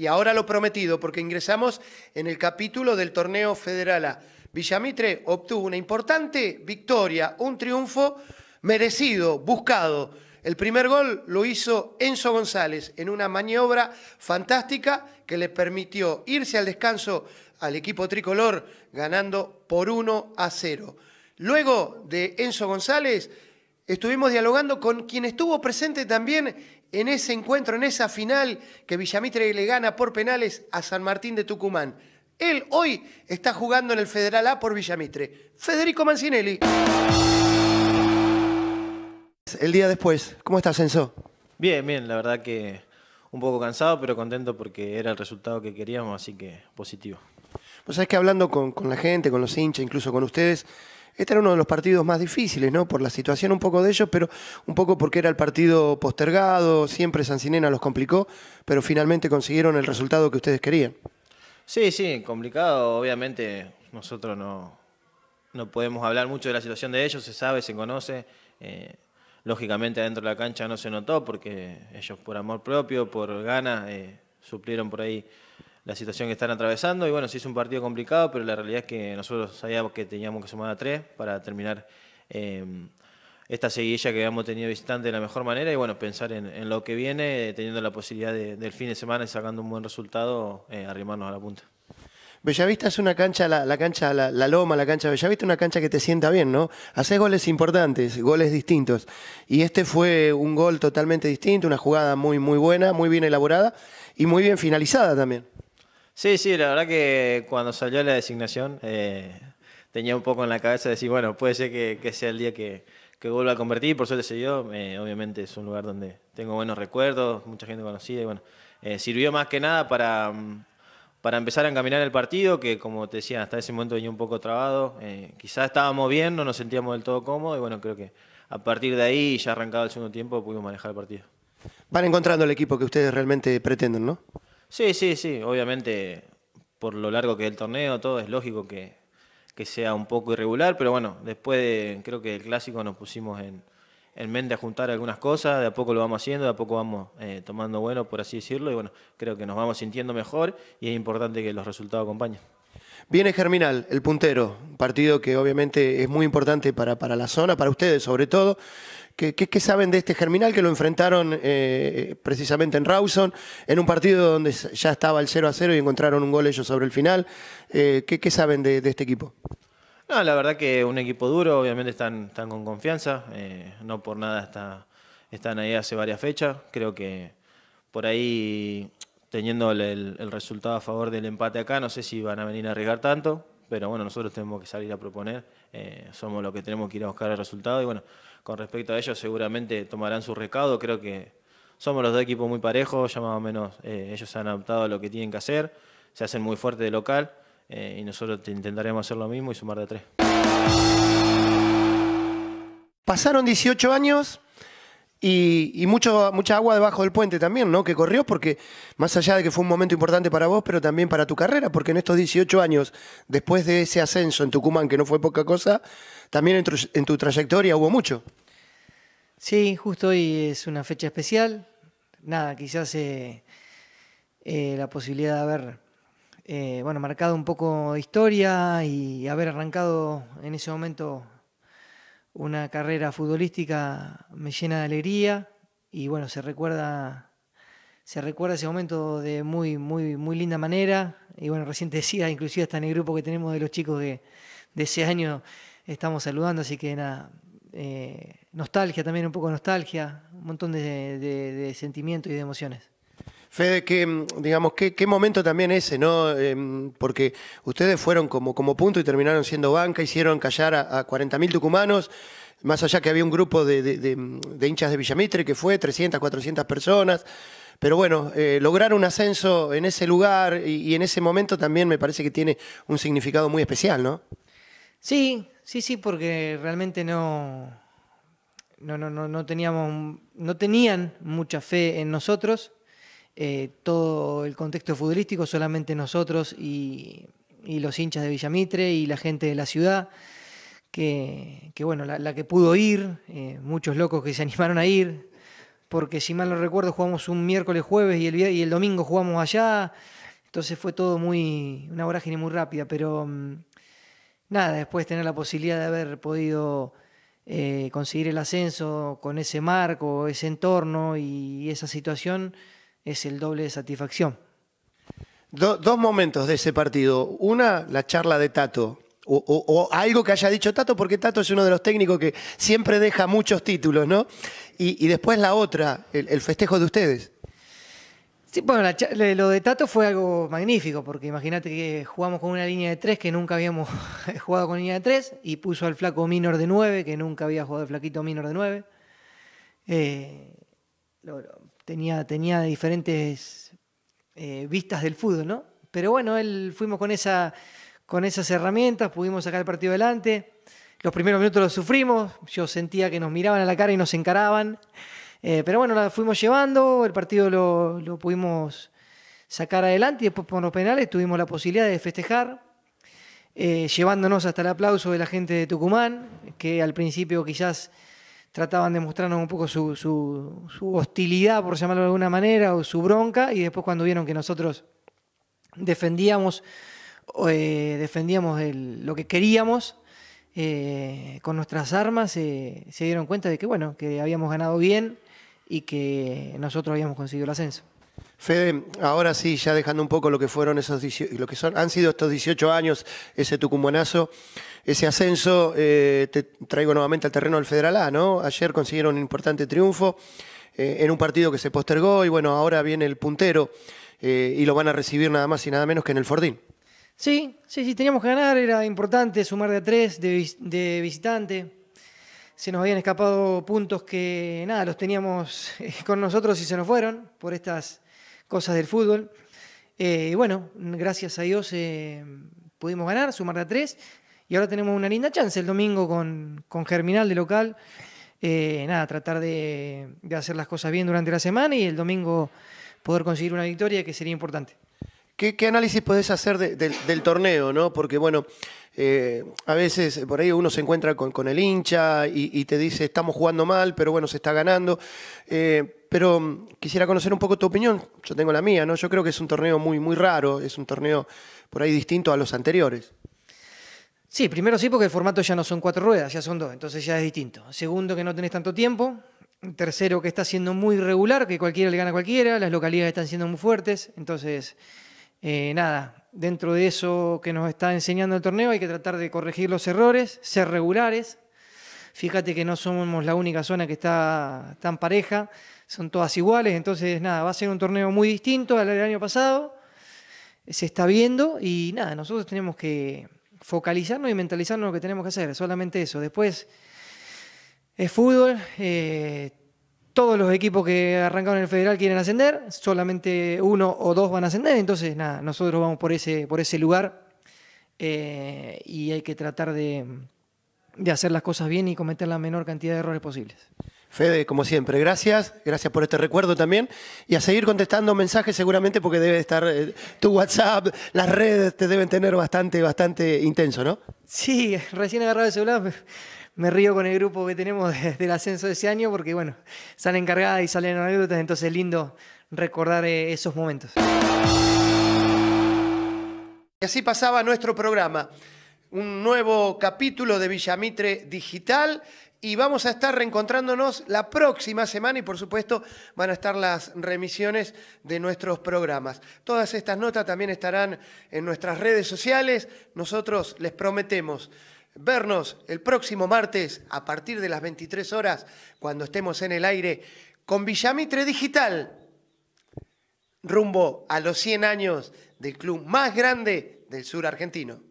Y ahora lo prometido, porque ingresamos en el capítulo del torneo federal A. Villamitre obtuvo una importante victoria, un triunfo merecido, buscado. El primer gol lo hizo Enzo González en una maniobra fantástica que le permitió irse al descanso al equipo tricolor ganando por 1 a 0. Luego de Enzo González, estuvimos dialogando con quien estuvo presente también en ese encuentro, en esa final que Villamitre le gana por penales a San Martín de Tucumán. Él hoy está jugando en el Federal A por Villamitre. Federico Mancinelli. El día después, ¿cómo estás, Enzo? Bien, bien, la verdad que un poco cansado, pero contento porque era el resultado que queríamos, así que positivo. Pues sabes que hablando con, con la gente, con los hinchas, incluso con ustedes, este era uno de los partidos más difíciles, ¿no? Por la situación un poco de ellos, pero un poco porque era el partido postergado, siempre Sancinena los complicó, pero finalmente consiguieron el resultado que ustedes querían. Sí, sí, complicado, obviamente nosotros no, no podemos hablar mucho de la situación de ellos, se sabe, se conoce. Eh, lógicamente adentro de la cancha no se notó porque ellos por amor propio, por ganas, eh, suplieron por ahí la situación que están atravesando. Y bueno, sí es un partido complicado, pero la realidad es que nosotros sabíamos que teníamos que sumar a tres para terminar eh, esta seguilla que habíamos tenido distante de la mejor manera. Y bueno, pensar en, lo que viene, teniendo la posibilidad del fin de semana y sacando un buen resultado, eh, arrimarnos a la punta. Bellavista es una cancha, la, cancha, la, loma, la cancha Bellavista, una cancha que te sienta bien, ¿no? Haces goles importantes, goles distintos. Y este fue un gol totalmente distinto, una jugada muy, muy buena, muy bien elaborada y muy bien finalizada también. Sí, sí, la verdad que cuando salió la designación eh, tenía un poco en la cabeza de decir, bueno, puede ser que, sea el día que, vuelva a convertir, por suerte se dio, eh, obviamente es un lugar donde tengo buenos recuerdos, mucha gente conocida y bueno, eh, sirvió más que nada para, mm, para empezar a encaminar el partido, que como te decía, hasta ese momento venía un poco trabado, quizás estábamos bien, no nos sentíamos del todo cómodos y bueno, creo que a partir de ahí, ya arrancado el segundo tiempo, pudimos manejar el partido. Van encontrando el equipo que ustedes realmente pretenden, ¿no? Sí, sí, sí. Obviamente, por lo largo que es el torneo, todo es lógico que, sea un poco irregular, pero bueno, después de, creo que el clásico nos pusimos en, en mente a juntar algunas cosas, de a poco lo vamos haciendo, de a poco vamos eh, tomando bueno, por así decirlo, y bueno, creo que nos vamos sintiendo mejor y es importante que los resultados acompañen. Viene Germinal, el puntero, partido que obviamente es muy importante para, para la zona, para ustedes sobre todo. ¿Qué, saben de este Germinal que lo enfrentaron eh, precisamente en Rawson, en un partido donde ya estaba el 0 a 0 y encontraron un gol ellos sobre el final? Eh, ¿qué, saben de, este equipo? No, la verdad que un equipo duro, obviamente están, con confianza, eh, no por nada están ahí hace varias fechas, creo que por ahí teniendo el, resultado a favor del empate acá, no sé si van a venir a arriesgar tanto, pero bueno, nosotros tenemos que salir a proponer, somos los que tenemos que ir a buscar el resultado y bueno, con respecto a ellos seguramente tomarán su recado. Creo que somos los dos equipos muy parejos, ya más o menos eh, ellos se han adaptado a lo que tienen que hacer, se hacen muy fuerte de local eh, y nosotros intentaremos hacer lo mismo y sumar de tres. Pasaron 18 años y, mucho, mucha agua debajo del puente también, ¿no? Que corrió porque, más allá de que fue un momento importante para vos, pero también para tu carrera, porque en estos 18 años, después de ese ascenso en Tucumán, que no fue poca cosa, también en tu, trayectoria hubo mucho. Sí, justo hoy es una fecha especial. Nada, quizás eh, eh, la posibilidad de haber, eh, bueno, marcado un poco de historia y haber arrancado en ese momento una carrera futbolística me llena de alegría y bueno, se recuerda, se recuerda ese momento de muy, muy, muy linda manera. Y bueno, recién te decía, inclusive hasta en el grupo que tenemos de los chicos de ese año estamos saludando, así que nada, eh, nostalgia también, un poco nostalgia, un montón de, de sentimientos y de emociones. Fede, que, digamos, qué, momento también ese, ¿no? Em, porque ustedes fueron como, como punto y terminaron siendo banca, hicieron callar a, 40.000 tucumanos, más allá que había un grupo de, de, de, hinchas de Villamitre que fue 300, 400 personas. Pero bueno, eh, lograr un ascenso en ese lugar y, en ese momento también me parece que tiene un significado muy especial, ¿no? Sí, sí, sí, porque realmente no, no, no, no teníamos, no tenían mucha fe en nosotros. Eh, todo el contexto futbolístico, solamente nosotros y, los hinchas de Villamitre y la gente de la ciudad, que, bueno, la, que pudo ir, eh, muchos locos que se animaron a ir, porque si mal no recuerdo jugamos un miércoles, jueves y el, y el domingo jugamos allá, entonces fue todo muy, una vorágine muy rápida, pero mm, nada, después tener la posibilidad de haber podido... Eh, conseguir el ascenso con ese marco, ese entorno y esa situación, es el doble de satisfacción. dos momentos de ese partido. Una, la charla de Tato. O, algo que haya dicho Tato, porque Tato es uno de los técnicos que siempre deja muchos títulos, ¿no? Y, después la otra, el, festejo de ustedes. Sí, bueno, lo de Tato fue algo magnífico, porque imagínate que jugamos con una línea de tres que nunca habíamos jugado con línea de tres, y puso al flaco Minor de nueve, que nunca había jugado el flaquito Minor de nueve. Eh, tenía, diferentes eh, vistas del fútbol, ¿no? Pero bueno, fuimos con, esa, con esas herramientas, pudimos sacar el partido adelante. Los primeros minutos los sufrimos, yo sentía que nos miraban a la cara y nos encaraban. Eh, pero bueno, la fuimos llevando, el partido lo, pudimos sacar adelante y después por los penales tuvimos la posibilidad de festejar, eh, llevándonos hasta el aplauso de la gente de Tucumán, que al principio quizás trataban de mostrarnos un poco su, su, hostilidad, por llamarlo de alguna manera, o su bronca, y después cuando vieron que nosotros defendíamos, eh, defendíamos lo que queríamos eh, con nuestras armas, eh, se dieron cuenta de que, bueno, que habíamos ganado bien y que nosotros habíamos conseguido el ascenso. Fede, ahora sí, ya dejando un poco lo que fueron esos lo que son, han sido estos 18 años, ese tucumanazo, ese ascenso, eh, te traigo nuevamente al terreno del Federal A, ¿no? Ayer consiguieron un importante triunfo eh, en un partido que se postergó y bueno, ahora viene el puntero eh, y lo van a recibir nada más y nada menos que en el Fordín. Sí, sí, sí, teníamos que ganar, era importante sumar de a tres de, de visitante, se nos habían escapado puntos que nada, los teníamos con nosotros y se nos fueron por estas cosas del fútbol. Eh, y bueno, gracias a Dios eh, pudimos ganar, sumar a tres. Y ahora tenemos una linda chance el domingo con, Germinal de local. Eh, nada, tratar de, hacer las cosas bien durante la semana y el domingo poder conseguir una victoria que sería importante. ¿Qué, análisis podés hacer del torneo? ¿no? Porque bueno, eh, a veces eh, por ahí uno se encuentra con, el hincha y, te dice, estamos jugando mal, pero bueno, se está ganando. Eh, pero mm, quisiera conocer un poco tu opinión, yo tengo la mía, ¿no? Yo creo que es un torneo muy, muy raro, es un torneo por ahí distinto a los anteriores. Sí, primero sí, porque el formato ya no son cuatro ruedas, ya son dos, entonces ya es distinto. Segundo, que no tenés tanto tiempo. Tercero, que está siendo muy regular, que cualquiera le gana a cualquiera, las localidades están siendo muy fuertes, entonces eh, nada, dentro de eso que nos está enseñando el torneo hay que tratar de corregir los errores, ser regulares. Fíjate que no somos la única zona que está tan pareja, son todas iguales, entonces nada, va a ser un torneo muy distinto al del año pasado, se está viendo y nada, nosotros tenemos que focalizarnos y mentalizarnos lo que tenemos que hacer, solamente eso. Después es fútbol, eh, todos los equipos que arrancaron en el federal quieren ascender, solamente uno o dos van a ascender, entonces nada, nosotros vamos por ese, por ese lugar eh, y hay que tratar de, hacer las cosas bien y cometer la menor cantidad de errores posibles. Fede, como siempre, gracias. Gracias por este recuerdo también. Y a seguir contestando mensajes seguramente porque debe estar eh, tu WhatsApp, las redes te deben tener bastante, bastante intenso, ¿no? Sí, recién agarrado el celular me río con el grupo que tenemos desde del ascenso de ese año porque, bueno, salen cargadas y salen anécdotas, entonces es lindo recordar eh, esos momentos. Y así pasaba nuestro programa. Un nuevo capítulo de Villamitre Digital y vamos a estar reencontrándonos la próxima semana y por supuesto van a estar las remisiones de nuestros programas. Todas estas notas también estarán en nuestras redes sociales. Nosotros les prometemos vernos el próximo martes a partir de las 23 horas cuando estemos en el aire con Villamitre Digital, rumbo a los 100 años del club más grande del sur argentino.